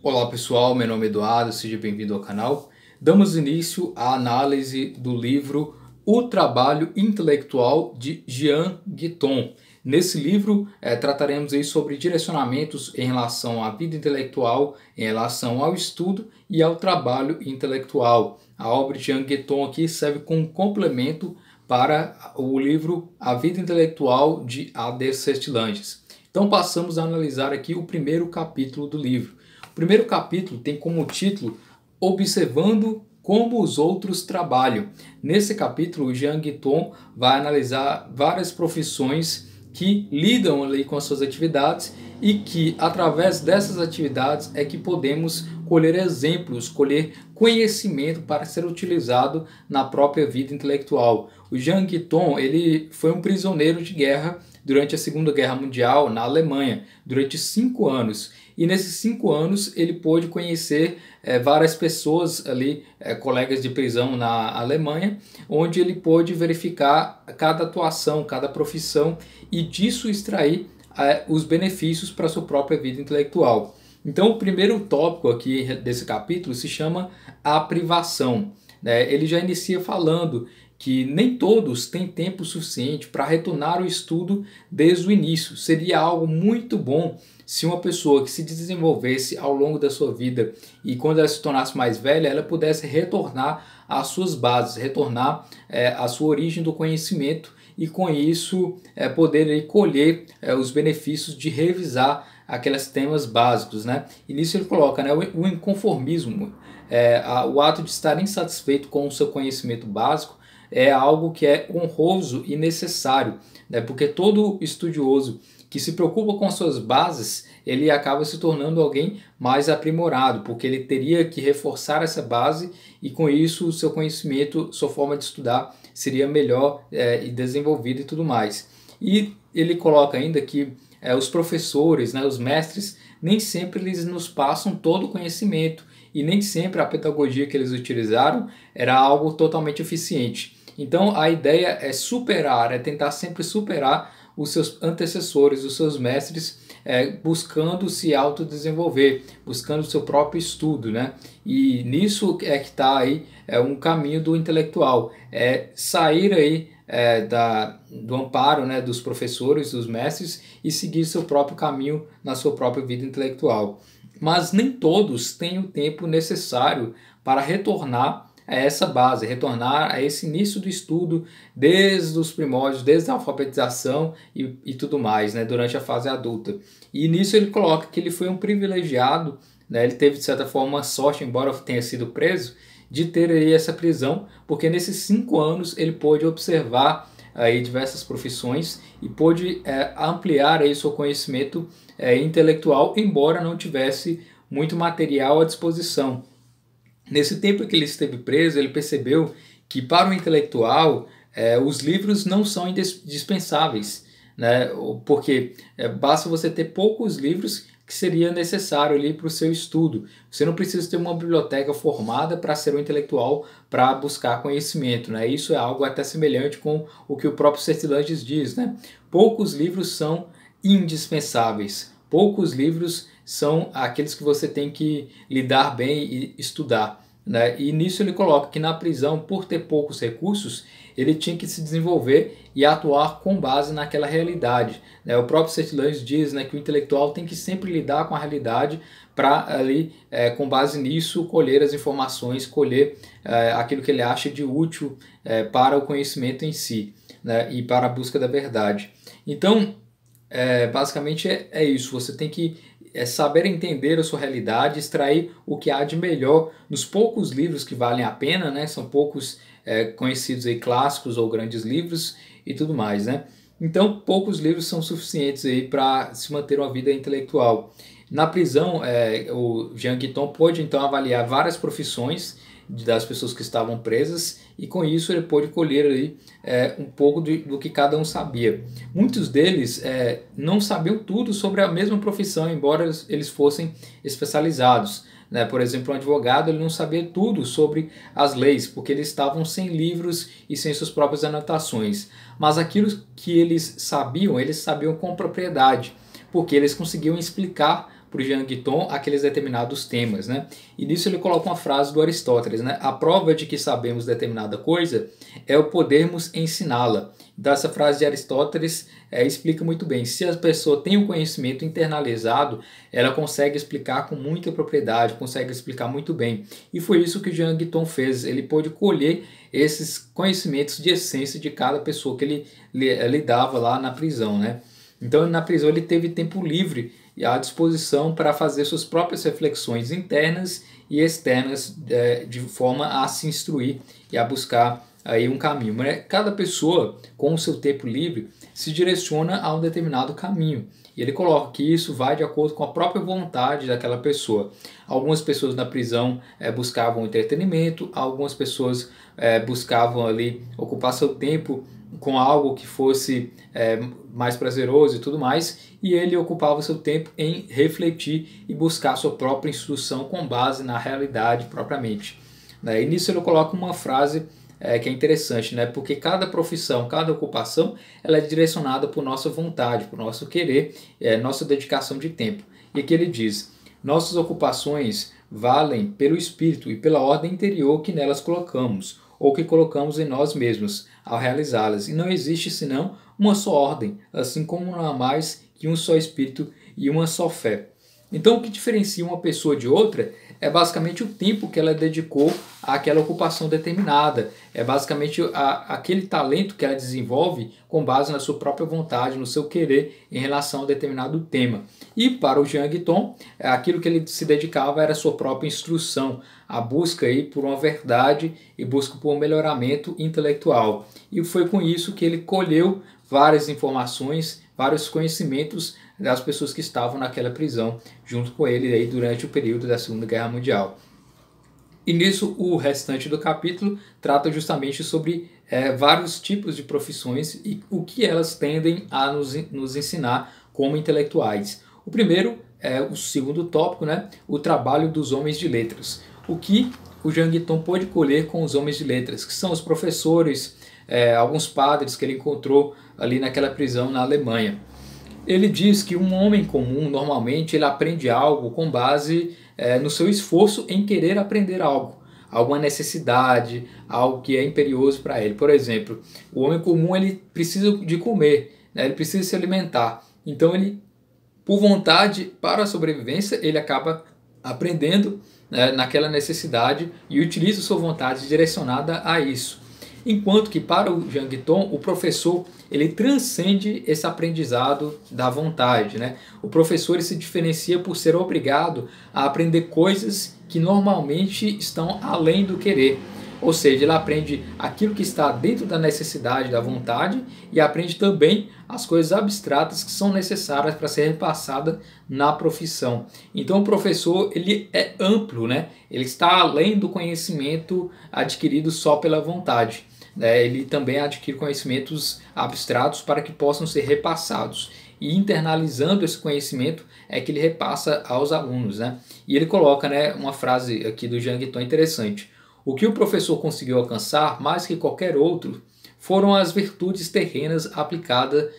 Olá pessoal, meu nome é Eduardo, seja bem-vindo ao canal. Damos início à análise do livro O Trabalho Intelectual de Jean Guiton. Nesse livro é, trataremos aí sobre direcionamentos em relação à vida intelectual, em relação ao estudo e ao trabalho intelectual. A obra de Jean Guiton aqui serve como complemento para o livro A Vida Intelectual de A.D. Sestilanges. Então passamos a analisar aqui o primeiro capítulo do livro primeiro capítulo tem como título Observando como os outros trabalham. Nesse capítulo, Jean Guiton vai analisar várias profissões que lidam ali com as suas atividades e que através dessas atividades é que podemos colher exemplos, colher conhecimento para ser utilizado na própria vida intelectual. O Jean Guiton, ele foi um prisioneiro de guerra durante a Segunda Guerra Mundial na Alemanha, durante cinco anos. E nesses cinco anos ele pôde conhecer é, várias pessoas ali, é, colegas de prisão na Alemanha, onde ele pôde verificar cada atuação, cada profissão e disso extrair é, os benefícios para sua própria vida intelectual. Então, o primeiro tópico aqui desse capítulo se chama a privação. Né? Ele já inicia falando que nem todos têm tempo suficiente para retornar o estudo desde o início. Seria algo muito bom se uma pessoa que se desenvolvesse ao longo da sua vida e quando ela se tornasse mais velha, ela pudesse retornar às suas bases, retornar é, à sua origem do conhecimento e com isso é, poder colher é, os benefícios de revisar aqueles temas básicos, né? E nisso ele coloca, né, o inconformismo, é, a, o ato de estar insatisfeito com o seu conhecimento básico é algo que é honroso e necessário, né? porque todo estudioso que se preocupa com as suas bases, ele acaba se tornando alguém mais aprimorado, porque ele teria que reforçar essa base e com isso o seu conhecimento, sua forma de estudar seria melhor é, e desenvolvida e tudo mais. E ele coloca ainda que é, os professores, né, os mestres, nem sempre eles nos passam todo o conhecimento e nem sempre a pedagogia que eles utilizaram era algo totalmente eficiente. Então a ideia é superar, é tentar sempre superar os seus antecessores, os seus mestres, é, buscando se autodesenvolver, buscando o seu próprio estudo, né? E nisso é que está aí é um caminho do intelectual, é sair aí é, da, do amparo né, dos professores, dos mestres e seguir seu próprio caminho na sua própria vida intelectual. Mas nem todos têm o tempo necessário para retornar a essa base, retornar a esse início do estudo desde os primórdios, desde a alfabetização e, e tudo mais, né, durante a fase adulta. E nisso ele coloca que ele foi um privilegiado, né, ele teve de certa forma sorte, embora tenha sido preso, de ter aí essa prisão, porque nesses cinco anos ele pôde observar aí diversas profissões e pôde é, ampliar aí seu conhecimento é, intelectual, embora não tivesse muito material à disposição. Nesse tempo que ele esteve preso, ele percebeu que para o intelectual é, os livros não são indispensáveis, né? porque é, basta você ter poucos livros que seria necessário ali para o seu estudo. Você não precisa ter uma biblioteca formada para ser um intelectual para buscar conhecimento, né? Isso é algo até semelhante com o que o próprio Certilanges diz, né? Poucos livros são indispensáveis. Poucos livros são aqueles que você tem que lidar bem e estudar. Né? E nisso ele coloca que na prisão, por ter poucos recursos, ele tinha que se desenvolver e atuar com base naquela realidade. Né? O próprio Setilange diz né, que o intelectual tem que sempre lidar com a realidade para ali, é, com base nisso, colher as informações, colher é, aquilo que ele acha de útil é, para o conhecimento em si né, e para a busca da verdade. Então, é, basicamente é, é isso. Você tem que é saber entender a sua realidade, extrair o que há de melhor nos poucos livros que valem a pena, né? São poucos é, conhecidos aí clássicos ou grandes livros e tudo mais, né? Então, poucos livros são suficientes aí para se manter uma vida intelectual. Na prisão, é, o Jean Guiton pôde então avaliar várias profissões das pessoas que estavam presas e com isso ele pôde colher ali, é, um pouco de, do que cada um sabia. Muitos deles é, não sabiam tudo sobre a mesma profissão, embora eles fossem especializados. Né? Por exemplo, um advogado ele não sabia tudo sobre as leis, porque eles estavam sem livros e sem suas próprias anotações. Mas aquilo que eles sabiam, eles sabiam com propriedade, porque eles conseguiam explicar para o Jean Guiton aqueles determinados temas. Né? E nisso ele coloca uma frase do Aristóteles: né? A prova de que sabemos determinada coisa é o podermos ensiná-la. Então, essa frase de Aristóteles é, explica muito bem. Se a pessoa tem o um conhecimento internalizado, ela consegue explicar com muita propriedade, consegue explicar muito bem. E foi isso que Jean Guiton fez. Ele pôde colher esses conhecimentos de essência de cada pessoa que ele lidava lá na prisão. Né? Então, na prisão, ele teve tempo livre e à disposição para fazer suas próprias reflexões internas e externas é, de forma a se instruir e a buscar aí um caminho. Mas cada pessoa, com o seu tempo livre, se direciona a um determinado caminho. E ele coloca que isso vai de acordo com a própria vontade daquela pessoa. Algumas pessoas na prisão é, buscavam entretenimento, algumas pessoas é, buscavam ali ocupar seu tempo com algo que fosse é, mais prazeroso e tudo mais, e ele ocupava seu tempo em refletir e buscar sua própria instrução com base na realidade propriamente. Né? E nisso ele coloca uma frase é, que é interessante, né? Porque cada profissão, cada ocupação, ela é direcionada por nossa vontade, por nosso querer, é, nossa dedicação de tempo. E aqui ele diz: nossas ocupações valem pelo espírito e pela ordem interior que nelas colocamos ou que colocamos em nós mesmos ao realizá-las. E não existe senão uma só ordem, assim como não há mais que um só espírito e uma só fé. Então, o que diferencia uma pessoa de outra é basicamente o tempo que ela dedicou àquela ocupação determinada, é basicamente a, aquele talento que ela desenvolve com base na sua própria vontade, no seu querer em relação a determinado tema. E para o Jiang Tong, aquilo que ele se dedicava era a sua própria instrução, a busca aí por uma verdade e busca por um melhoramento intelectual. E foi com isso que ele colheu várias informações, vários conhecimentos das pessoas que estavam naquela prisão junto com ele aí durante o período da Segunda Guerra Mundial. E nisso, o restante do capítulo trata justamente sobre é, vários tipos de profissões e o que elas tendem a nos, nos ensinar como intelectuais. O primeiro é o segundo tópico, né? O trabalho dos homens de letras. O que o Janguiton pôde colher com os homens de letras, que são os professores, é, alguns padres que ele encontrou ali naquela prisão na Alemanha. Ele diz que um homem comum normalmente ele aprende algo com base é, no seu esforço em querer aprender algo, alguma necessidade, algo que é imperioso para ele. Por exemplo, o homem comum ele precisa de comer, né? ele precisa se alimentar. Então ele, por vontade para a sobrevivência, ele acaba aprendendo né, naquela necessidade e utiliza sua vontade direcionada a isso. Enquanto que para o Jiang Tong, o professor ele transcende esse aprendizado da vontade. Né? O professor se diferencia por ser obrigado a aprender coisas que normalmente estão além do querer. Ou seja, ele aprende aquilo que está dentro da necessidade, da vontade, e aprende também as coisas abstratas que são necessárias para ser repassada na profissão. Então, o professor ele é amplo, né? ele está além do conhecimento adquirido só pela vontade né, ele também adquire conhecimentos abstratos para que possam ser repassados. E internalizando esse conhecimento é que ele repassa aos alunos. Né? E ele coloca né, uma frase aqui do Jean Guiton interessante. O que o professor conseguiu alcançar, mais que qualquer outro, foram as virtudes terrenas aplicadas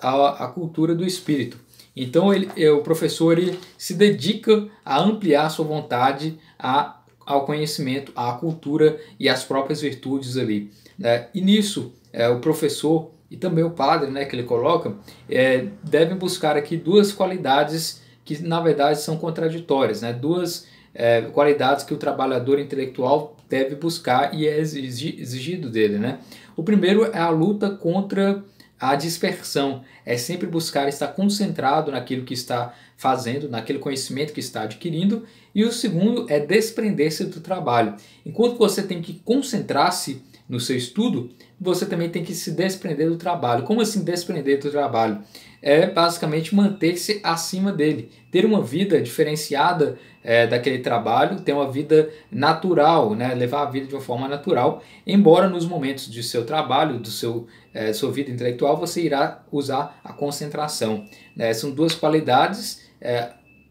à, à cultura do espírito. Então ele, eh, o professor ele se dedica a ampliar sua vontade, a ao conhecimento, à cultura e às próprias virtudes ali. Né? E nisso, é, o professor e também o padre, né, que ele coloca, é, devem buscar aqui duas qualidades que na verdade são contraditórias, né? duas é, qualidades que o trabalhador intelectual deve buscar e é exigido dele. Né? O primeiro é a luta contra a dispersão, é sempre buscar estar concentrado naquilo que está fazendo, naquele conhecimento que está adquirindo, e o segundo é desprender-se do trabalho. Enquanto você tem que concentrar-se no seu estudo, você também tem que se desprender do trabalho. Como assim desprender do trabalho? É basicamente manter-se acima dele, ter uma vida diferenciada é, daquele trabalho, ter uma vida natural, né? levar a vida de uma forma natural, embora nos momentos de seu trabalho, do seu é, sua vida intelectual, você irá usar a concentração. Né? São duas qualidades é,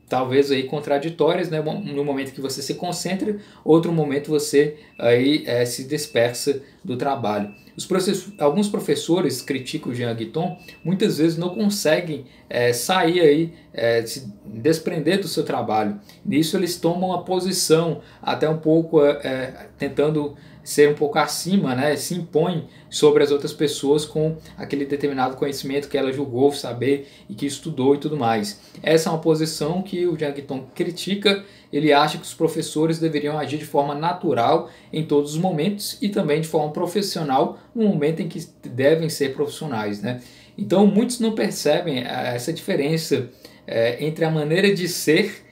talvez aí contraditórias, né? No momento que você se concentra, outro momento você aí é, se dispersa do trabalho. Processos, alguns professores criticam o Jean Guiton, muitas vezes não conseguem é, sair aí, é, se desprender do seu trabalho. Nisso eles tomam uma posição até um pouco é, é, tentando ser um pouco acima, né? Se impõem sobre as outras pessoas com aquele determinado conhecimento que ela julgou saber e que estudou e tudo mais. Essa é uma posição que o Jiang Tong critica. Ele acha que os professores deveriam agir de forma natural em todos os momentos e também de forma profissional no momento em que devem ser profissionais. Né? Então, muitos não percebem eh, essa diferença é, entre a maneira de ser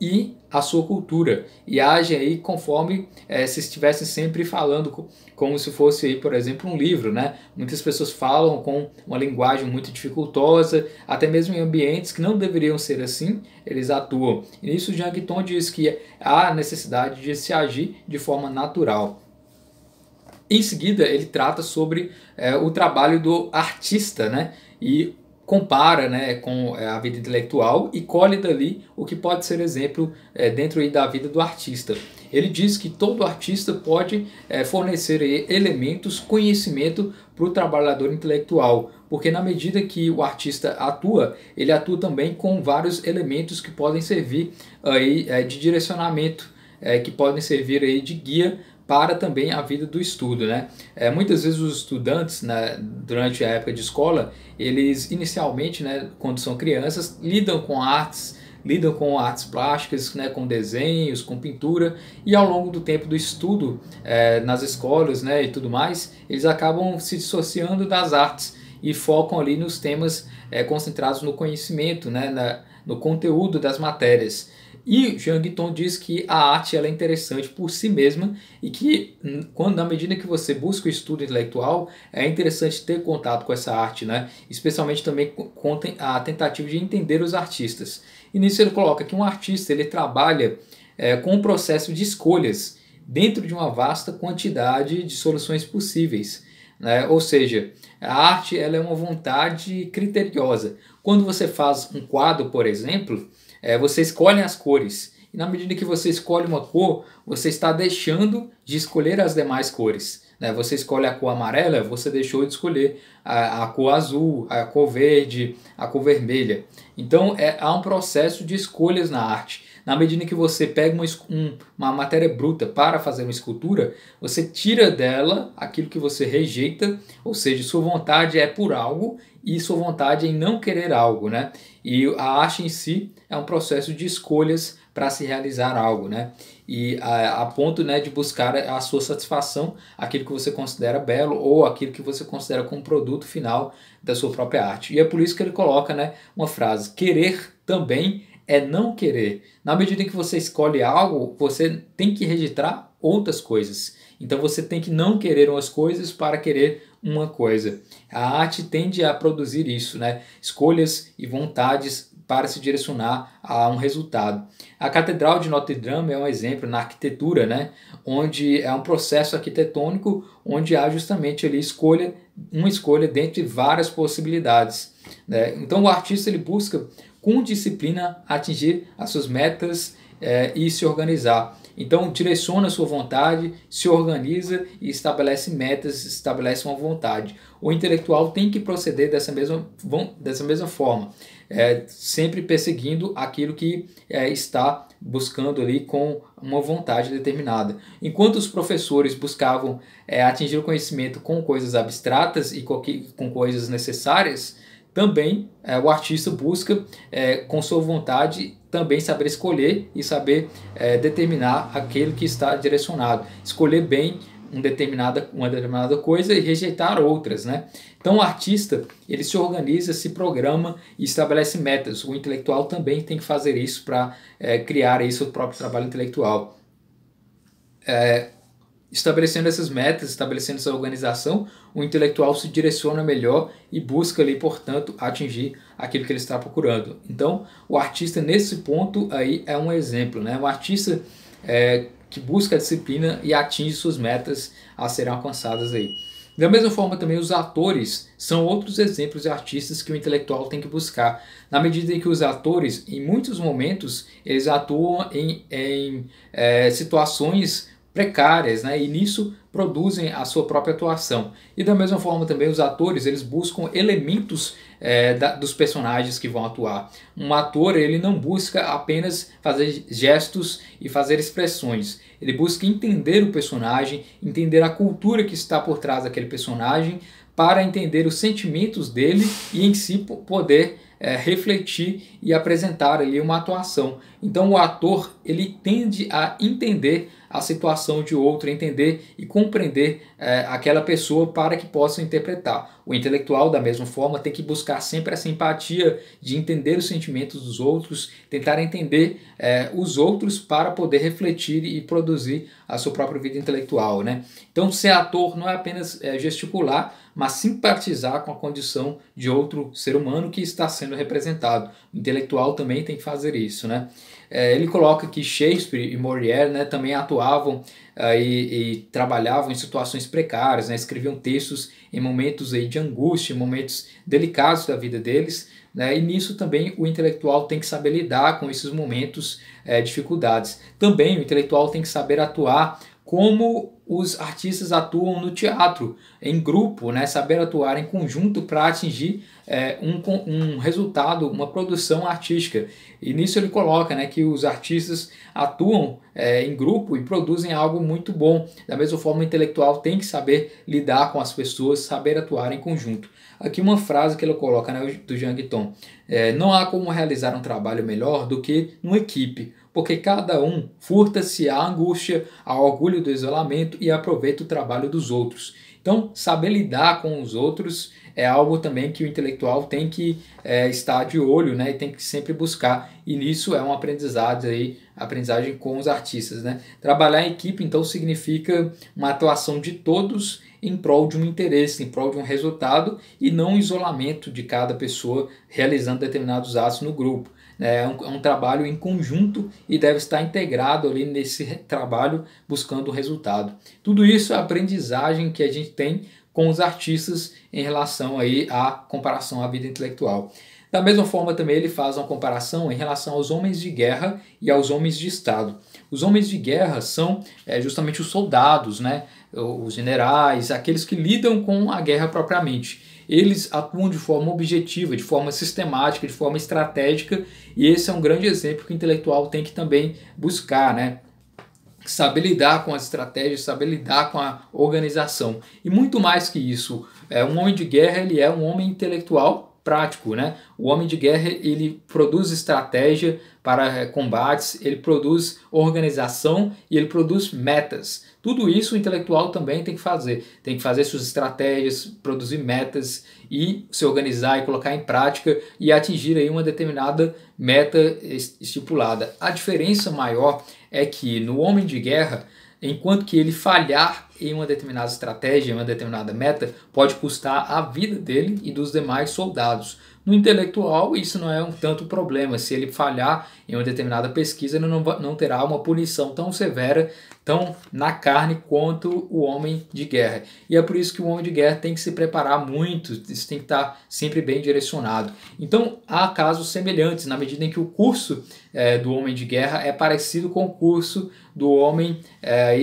e a sua cultura e agem aí conforme é, se estivessem sempre falando como se fosse aí, por exemplo um livro né muitas pessoas falam com uma linguagem muito dificultosa até mesmo em ambientes que não deveriam ser assim eles atuam e nisso Jang diz que há necessidade de se agir de forma natural em seguida ele trata sobre é, o trabalho do artista né e compara né, com é, a vida intelectual e colhe dali o que pode ser exemplo é, dentro da vida do artista. Ele diz que todo artista pode é, fornecer elementos, conhecimento para o trabalhador intelectual, porque na medida que o artista atua, ele atua também com vários elementos que podem servir aí, é, de direcionamento, é, que podem servir aí de guia para também a vida do estudo, né? É, muitas vezes os estudantes, né, durante a época de escola, eles inicialmente, né, quando são crianças, lidam com artes, lidam com artes plásticas, né, com desenhos, com pintura, e ao longo do tempo do estudo é, nas escolas, né, e tudo mais, eles acabam se dissociando das artes e focam ali nos temas é, concentrados no conhecimento, né, na, no conteúdo das matérias. E Jean Guitton diz que a arte ela é interessante por si mesma e que, hum, quando na medida que você busca o estudo intelectual, é interessante ter contato com essa arte, né? especialmente também com a tentativa de entender os artistas. E nisso ele coloca que um artista ele trabalha é, com o um processo de escolhas dentro de uma vasta quantidade de soluções possíveis. Né? Ou seja, a arte ela é uma vontade criteriosa. Quando você faz um quadro, por exemplo, é, você escolhe as cores. E na medida que você escolhe uma cor, você está deixando de escolher as demais cores. Né? Você escolhe a cor amarela, você deixou de escolher a, a cor azul, a cor verde, a cor vermelha. Então é, há um processo de escolhas na arte. Na medida que você pega uma, um, uma matéria bruta para fazer uma escultura, você tira dela aquilo que você rejeita, ou seja, sua vontade é por algo e sua vontade é em não querer algo, né? E a arte em si é um processo de escolhas para se realizar algo, né? E a, a, ponto né, de buscar a sua satisfação, aquilo que você considera belo ou aquilo que você considera como produto final da sua própria arte. E é por isso que ele coloca né, uma frase: querer também é não querer. Na medida em que você escolhe algo, você tem que registrar outras coisas. Então você tem que não querer umas coisas para querer uma coisa. A arte tende a produzir isso, né? Escolhas e vontades para se direcionar a um resultado. A Catedral de Notre Dame é um exemplo na arquitetura, né? onde é um processo arquitetônico onde há justamente ali escolha, uma escolha dentre várias possibilidades. Né? Então o artista ele busca com disciplina atingir as suas metas é, e se organizar. Então, direciona a sua vontade, se organiza e estabelece metas, estabelece uma vontade. O intelectual tem que proceder dessa mesma, dessa mesma forma, é, sempre perseguindo aquilo que é, está buscando ali com uma vontade determinada. Enquanto os professores buscavam é, atingir o conhecimento com coisas abstratas e com, com coisas necessárias, também é, o artista busca, é, com sua vontade, também saber escolher e saber é, determinar aquilo que está direcionado. Escolher bem um determinada, uma determinada coisa e rejeitar outras, né? Então o artista, ele se organiza, se programa e estabelece metas. O intelectual também tem que fazer isso para é, criar aí seu próprio trabalho intelectual. É, Estabelecendo essas metas, estabelecendo essa organização, o intelectual se direciona melhor e busca ali, portanto, atingir aquilo que ele está procurando. Então, o artista nesse ponto aí é um exemplo, né? Um artista é, que busca a disciplina e atinge suas metas a serem alcançadas aí. Da mesma forma também os atores são outros exemplos de artistas que o intelectual tem que buscar, na medida em que os atores, em muitos momentos, eles atuam em, em é, situações precárias, né? E nisso produzem a sua própria atuação. E da mesma forma também os atores eles buscam elementos é, da, dos personagens que vão atuar. Um ator ele não busca apenas fazer gestos e fazer expressões. Ele busca entender o personagem, entender a cultura que está por trás daquele personagem, para entender os sentimentos dele e em si poder é, refletir e apresentar ali uma atuação. Então o ator ele tende a entender a situação de outro, entender e compreender é, aquela pessoa para que possa interpretar. O intelectual, da mesma forma, tem que buscar sempre a simpatia de entender os sentimentos dos outros, tentar entender é, os outros para poder refletir e produzir a sua própria vida intelectual. Né? Então, ser ator não é apenas é, gesticular, mas simpatizar com a condição de outro ser humano que está sendo representado. O intelectual também tem que fazer isso. Né? É, ele coloca que Shakespeare e Molière né, também atuavam ah, e, e, trabalhavam em situações precárias, né, escreviam textos em momentos aí de angústia, momentos delicados da vida deles, né, e nisso também o intelectual tem que saber lidar com esses momentos, é, dificuldades. Também o intelectual tem que saber atuar como os artistas atuam no teatro, em grupo, né? saber atuar em conjunto para atingir é, um, um resultado, uma produção artística. E nisso ele coloca né, que os artistas atuam é, em grupo e produzem algo muito bom. Da mesma forma, o intelectual tem que saber lidar com as pessoas, saber atuar em conjunto. Aqui uma frase que ele coloca né, do Jang Tong. É, não há como realizar um trabalho melhor do que numa equipe porque cada um furta-se à angústia, ao orgulho do isolamento e aproveita o trabalho dos outros. Então, saber lidar com os outros é algo também que o intelectual tem que é, estar de olho, né? E tem que sempre buscar. E nisso é um aprendizado aí, aprendizagem com os artistas, né? Trabalhar em equipe, então, significa uma atuação de todos em prol de um interesse, em prol de um resultado e não isolamento de cada pessoa realizando determinados atos no grupo. É um, é um, trabalho em conjunto e deve estar integrado ali nesse trabalho buscando o resultado. Tudo isso é aprendizagem que a gente tem com os artistas em relação aí à comparação à vida intelectual. Da mesma forma, também ele faz uma comparação em relação aos homens de guerra e aos homens de Estado. Os homens de guerra são é, justamente os soldados, né? os generais, aqueles que lidam com a guerra propriamente eles atuam de forma objetiva, de forma sistemática, de forma estratégica, e esse é um grande exemplo que o intelectual tem que também buscar, né? Saber lidar com as estratégias, saber lidar com a organização. E muito mais que isso, é, um homem de guerra ele é um homem intelectual prático, né? O homem de guerra ele produz estratégia, para eh, combates, ele produz organização e ele produz metas. Tudo isso o intelectual também tem que fazer. Tem que fazer suas estratégias, produzir metas e se organizar e colocar em prática e atingir aí uma determinada meta estipulada. A diferença maior é que no homem de guerra enquanto que ele falhar em uma determinada estratégia, em uma determinada meta, pode custar a vida dele e dos demais soldados. No intelectual, isso não é um tanto problema. Se ele falhar em uma determinada pesquisa, ele não, terá uma punição tão severa, tão na carne quanto o homem de guerra. E é por isso que o homem de guerra tem que se preparar muito, isso tem que estar sempre bem direcionado. Então, há casos semelhantes, na medida em que o curso é, do Homem de Guerra é parecido com o curso do homem, é,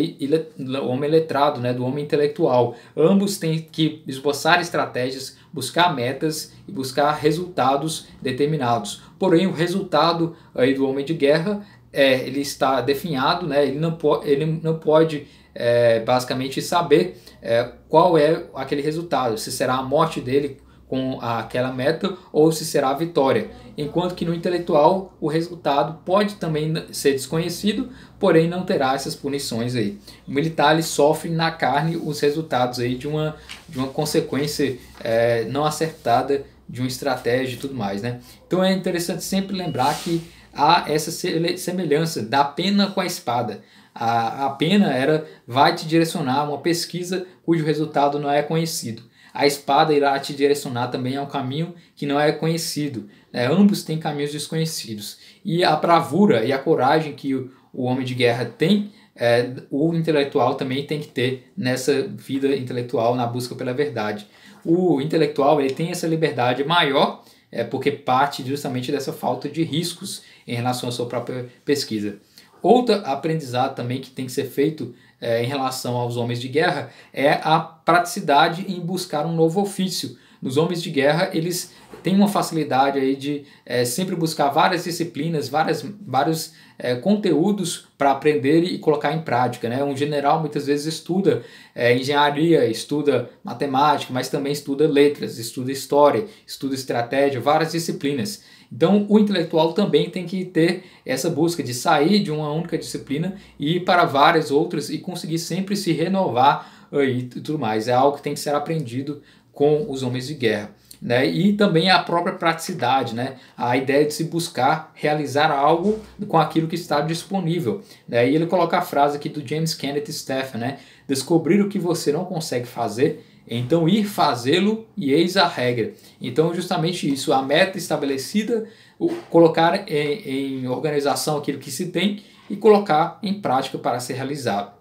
homem letrado, né, do homem intelectual. Ambos têm que esboçar estratégias, buscar metas e buscar resultados determinados. Porém, o resultado aí do Homem de Guerra é, ele está definhado, né, ele, não po ele não pode é, basicamente saber é, qual é aquele resultado, se será a morte dele com aquela meta ou se será a vitória, enquanto que no intelectual o resultado pode também ser desconhecido, porém não terá essas punições aí. O militar ele sofre na carne os resultados aí de uma, de uma consequência é, não acertada de uma estratégia e tudo mais, né? Então é interessante sempre lembrar que há essa semelhança da pena com a espada. A, a pena era vai te direcionar a uma pesquisa cujo resultado não é conhecido a espada irá te direcionar também ao caminho que não é conhecido. Né? Ambos têm caminhos desconhecidos. E a bravura e a coragem que o, o homem de guerra tem, é, o intelectual também tem que ter nessa vida intelectual, na busca pela verdade. O intelectual ele tem essa liberdade maior, é, porque parte justamente dessa falta de riscos em relação à sua própria pesquisa. outro aprendizado também que tem que ser feito é, em relação aos homens de guerra é a praticidade em buscar um novo ofício. Nos homens de guerra, eles têm uma facilidade aí de é, sempre buscar várias disciplinas, várias, vários é, conteúdos para aprender e colocar em prática. Né? Um general muitas vezes estuda é, engenharia, estuda matemática, mas também estuda letras, estuda história, estuda estratégia, várias disciplinas. Então, o intelectual também tem que ter essa busca de sair de uma única disciplina e ir para várias outras e conseguir sempre se renovar eh, e tudo mais. É algo que tem que ser aprendido com os homens de guerra. Né? E também a própria praticidade, né? A ideia de se buscar realizar algo com aquilo que está disponível, né? E ele coloca a frase aqui do James Kenneth Stephan, né? Descobrir o que você não consegue fazer então, ir fazê-lo e eis a regra. Então, justamente isso, a meta estabelecida, o, colocar em, em organização aquilo que se tem e colocar em prática para ser realizado.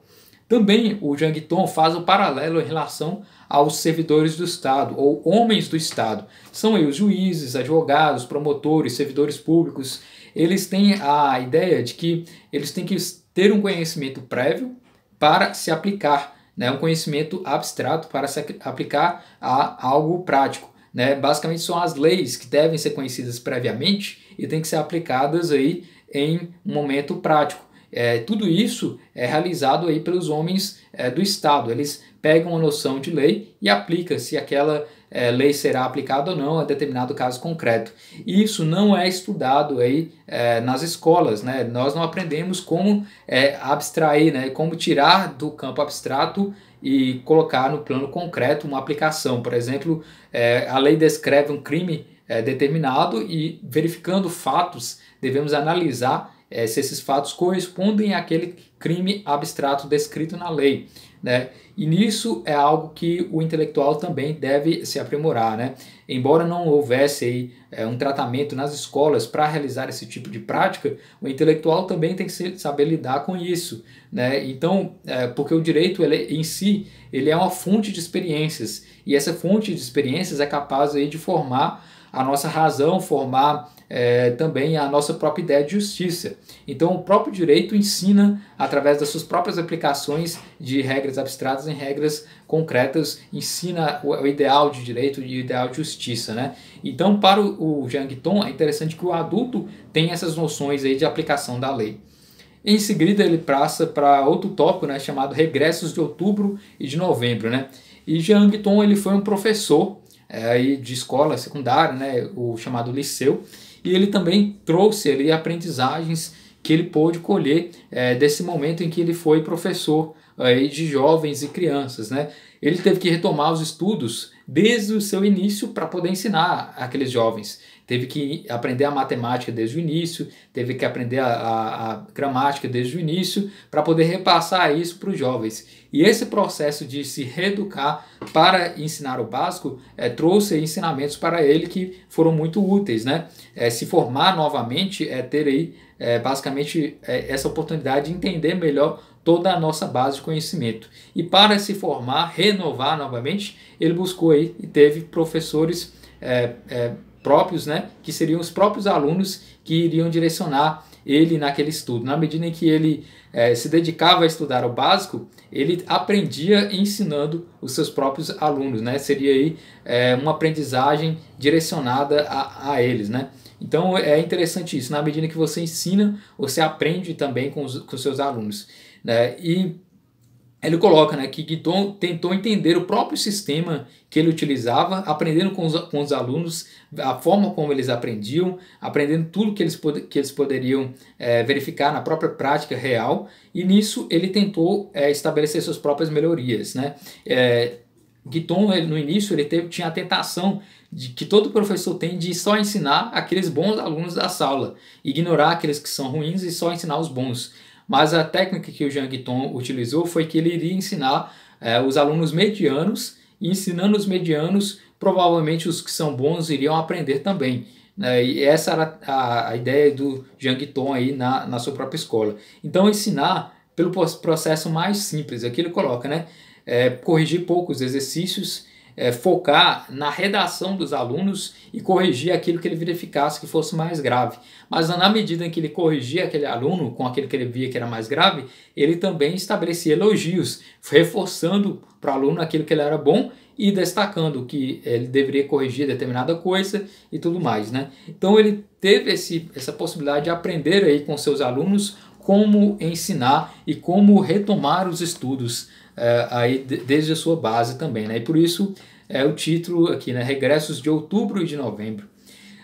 Também o Jang Tong faz o um paralelo em relação aos servidores do Estado, ou homens do Estado. São eles juízes, advogados, promotores, servidores públicos. Eles têm a ideia de que eles têm que ter um conhecimento prévio para se aplicar né, um conhecimento abstrato para se aplicar a algo prático. Né? Basicamente são as leis que devem ser conhecidas previamente e têm que ser aplicadas aí em um momento prático. É, tudo isso é realizado aí pelos homens é, do Estado. Eles pegam a noção de lei e aplicam se aquela é, lei será aplicada ou não a determinado caso concreto. E isso não é estudado aí é, nas escolas, né? Nós não aprendemos como é, abstrair, né? Como tirar do campo abstrato e colocar no plano concreto uma aplicação. Por exemplo, é, a lei descreve um crime é, determinado e verificando fatos devemos analisar é, se esses fatos correspondem àquele crime abstrato descrito na lei. Né? E nisso é algo que o intelectual também deve se aprimorar. Né? Embora não houvesse aí, é, um tratamento nas escolas para realizar esse tipo de prática, o intelectual também tem que saber lidar com isso. Né? Então, é, porque o direito ele, é, em si ele é uma fonte de experiências, e essa fonte de experiências é capaz aí, de formar a nossa razão, formar é, também a nossa própria ideia de justiça. Então, o próprio direito ensina, através das suas próprias aplicações de regras abstratas em regras concretas, ensina o, o ideal de direito e o ideal de justiça. Né? Então, para o, o Jiang Tong, é interessante que o adulto tenha essas noções aí de aplicação da lei. Em seguida, ele passa para outro tópico né, chamado Regressos de Outubro e de Novembro. Né? E Jean Guitton ele foi um professor é, aí de escola secundária, né, o chamado liceu, e ele também trouxe ali aprendizagens que ele pôde colher é, desse momento em que ele foi professor aí de jovens e crianças, né? Ele teve que retomar os estudos desde o seu início para poder ensinar aqueles jovens teve que aprender a matemática desde o início, teve que aprender a, a, a gramática desde o início, para poder repassar isso para os jovens. E esse processo de se reeducar para ensinar o básico é, trouxe ensinamentos para ele que foram muito úteis, né? É, se formar novamente é ter aí é, basicamente essa oportunidade de entender melhor toda a nossa base de conhecimento. E para se formar, renovar novamente, ele buscou aí e teve professores é, é, próprios, né, que seriam os próprios alunos que iriam direcionar ele naquele estudo. Na medida em que ele eh, se dedicava a estudar o básico, ele aprendia ensinando os seus próprios alunos, né? Seria aí eh, uma aprendizagem direcionada a, a eles, né? Então é interessante isso. Na medida que você ensina, você aprende também com os com seus alunos, né? E ele coloca né, que Guidon tentou entender o próprio sistema que ele utilizava, aprendendo com os, com os, alunos a forma como eles aprendiam, aprendendo tudo que eles, que eles poderiam é, verificar na própria prática real, e nisso ele tentou é, estabelecer suas próprias melhorias. Né? É, eh, Guiton, ele, no início, ele teve, tinha a tentação de que todo professor tem de só ensinar aqueles bons alunos da sala, ignorar aqueles que são ruins e só ensinar os bons mas a técnica que o Jean Guiton utilizou foi que ele iria ensinar é, os alunos medianos, e ensinando os medianos, provavelmente os que são bons iriam aprender também. Né? E essa era a, a ideia do Jean Guiton aí na, na sua própria escola. Então, ensinar pelo processo mais simples, aqui ele coloca, né? É, corrigir poucos exercícios é, focar na redação dos alunos e corrigir aquilo que ele verificasse que fosse mais grave. Mas na medida em que ele corrigia aquele aluno com aquilo que ele via que era mais grave, ele também estabelecia elogios, reforçando para o aluno aquilo que ele era bom e destacando que ele deveria corrigir determinada coisa e tudo mais, né? Então ele teve esse, essa possibilidade de aprender aí com seus alunos como ensinar e como retomar os estudos é, aí desde a sua base também, né? E por isso é o título aqui, né? Regressos de outubro e de novembro.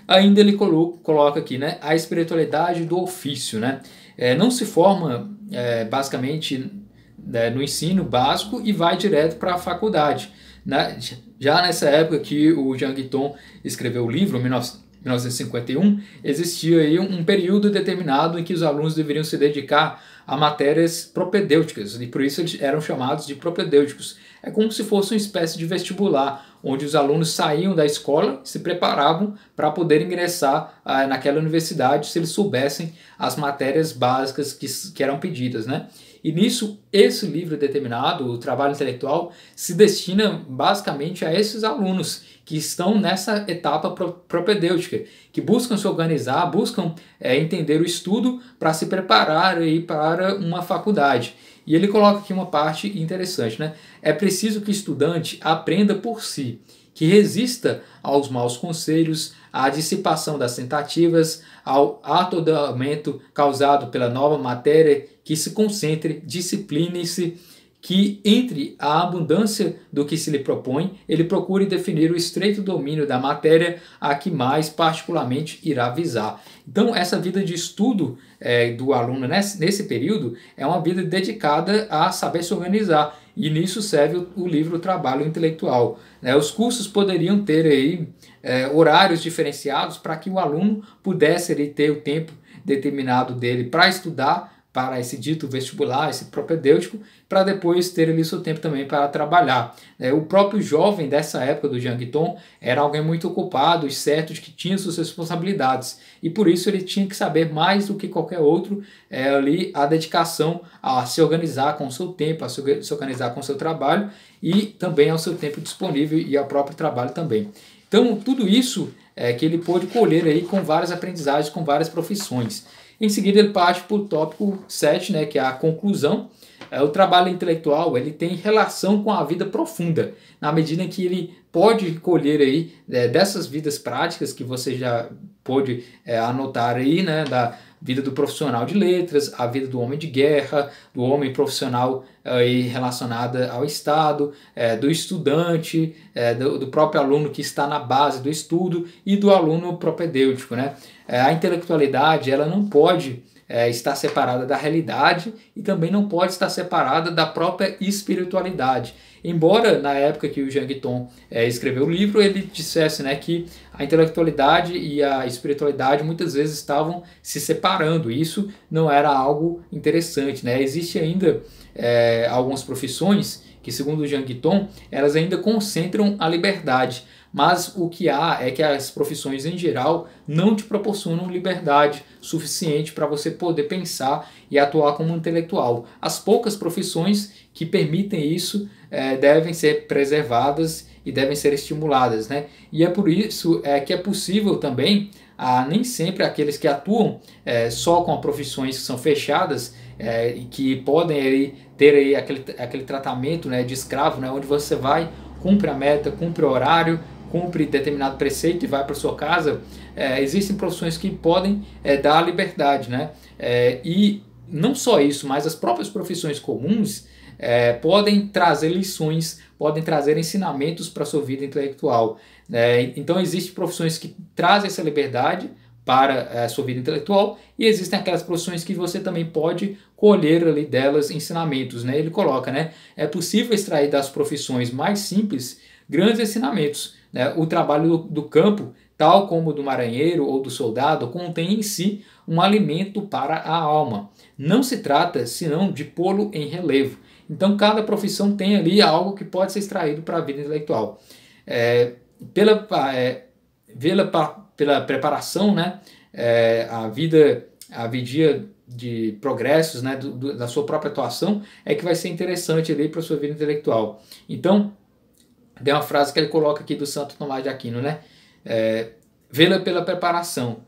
Ainda ele colo coloca aqui, né? A espiritualidade do ofício, né? É, não se forma é, basicamente né, no ensino básico e vai direto para a faculdade. Né? Já nessa época que o Jean Guiton escreveu o livro, 1951, existia aí um período determinado em que os alunos deveriam se dedicar a matérias propedêuticas, e por isso eles eram chamados de propedêuticos. É como se fosse uma espécie de vestibular, onde os alunos saíam da escola e se preparavam para poder ingressar ah, naquela universidade se eles soubessem as matérias básicas que, que eram pedidas. Né? E nisso, esse livro determinado, o trabalho intelectual, se destina basicamente a esses alunos que estão nessa etapa propedêutica, que buscam se organizar, buscam é, entender o estudo para se preparar aí para uma faculdade. E ele coloca aqui uma parte interessante, né? É preciso que o estudante aprenda por si, que resista aos maus conselhos, à dissipação das tentativas, ao atordoamento causado pela nova matéria, que se concentre, discipline-se que, entre a abundância do que se lhe propõe, ele procure definir o estreito domínio da matéria a que mais particularmente irá visar. Então, essa vida de estudo é, do aluno nesse, nesse, período é uma vida dedicada a saber se organizar, e nisso serve o, o livro Trabalho Intelectual. Né? os cursos poderiam ter aí, é, horários diferenciados para que o aluno pudesse ele, ter o tempo determinado dele para estudar para esse dito vestibular, esse propedêutico, para depois ter ali seu tempo também para trabalhar. É, o próprio jovem dessa época do Jiang Tong era alguém muito ocupado, certo, de que tinha suas responsabilidades, e por isso ele tinha que saber mais do que qualquer outro é, ali a dedicação a se organizar com o seu tempo, a se organizar com o seu trabalho e também ao seu tempo disponível e ao próprio trabalho também. Então, tudo isso é que ele pôde colher aí com várias aprendizagens, com várias profissões. Em seguida, ele parte para o tópico 7, né, que é a conclusão. É, o trabalho intelectual ele tem relação com a vida profunda, na medida em que ele pode colher aí é, dessas vidas práticas que você já pôde é, anotar aí, né, da, vida do profissional de letras, a vida do homem de guerra, do homem profissional aí eh, relacionada ao Estado, é, do estudante, é, do, do, próprio aluno que está na base do estudo e do aluno propedêutico. Né? É, a intelectualidade ela não pode estar separada da realidade e também não pode estar separada da própria espiritualidade. Embora na época que o Jean Tong é, escreveu o livro, ele dissesse né, que a intelectualidade e a espiritualidade muitas vezes estavam se separando. isso não era algo interessante. Né? Existe ainda é, algumas profissões que, segundo o Jean Tong, elas ainda concentram a liberdade. Mas o que há é que as profissões em geral não te proporcionam liberdade suficiente para você poder pensar e atuar como intelectual. As poucas profissões que permitem isso é, devem ser preservadas e devem ser estimuladas, né? E é por isso é, que é possível também, a, nem sempre aqueles que atuam é, só com profissões que são fechadas é, e que podem aí, ter aí aquele, aquele tratamento né, de escravo, né, onde você vai, cumpre a meta, cumpre o horário, cumpre determinado preceito e vai para sua casa, é, existem profissões que podem é, dar liberdade, né? É, e não só isso, mas as próprias profissões comuns, é, podem trazer lições, podem trazer ensinamentos para a sua vida intelectual. É, então, existem profissões que trazem essa liberdade para a é, sua vida intelectual e existem aquelas profissões que você também pode colher ali delas ensinamentos. Né? Ele coloca, né? É possível extrair das profissões mais simples grandes ensinamentos. Né? O trabalho do campo tal como do maranheiro ou do soldado, contém em si um alimento para a alma. Não se trata senão de pô-lo em relevo, então, cada profissão tem ali algo que pode ser extraído para a vida intelectual. É, pela, é, pela, pela preparação, né, é, a vida, a vidia de progressos né, do, do, da sua própria atuação é que vai ser interessante ali para a sua vida intelectual. Então, tem uma frase que ele coloca aqui do Santo Tomás de Aquino, né? É, vela pela preparação,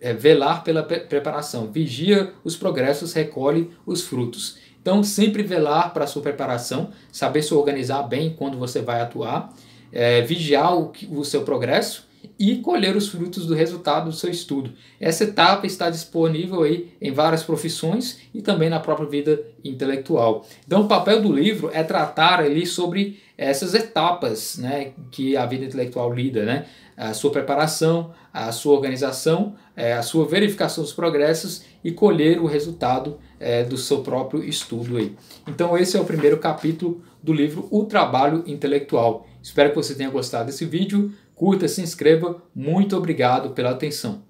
é, velar pela pre preparação, vigia os progressos, recolhe os frutos. Então, sempre velar para a sua preparação, saber se organizar bem quando você vai atuar, é, vigiar o, o seu progresso e colher os frutos do resultado do seu estudo. Essa etapa está disponível aí em várias profissões e também na própria vida intelectual. Então, o papel do livro é tratar ali sobre essas etapas né, que a vida intelectual lida, né? a sua preparação, a sua organização, é, a sua verificação dos progressos e colher o resultado é, do seu próprio estudo aí. Então esse é o primeiro capítulo do livro O Trabalho Intelectual. Espero que você tenha gostado desse vídeo. Curta, se inscreva. Muito obrigado pela atenção.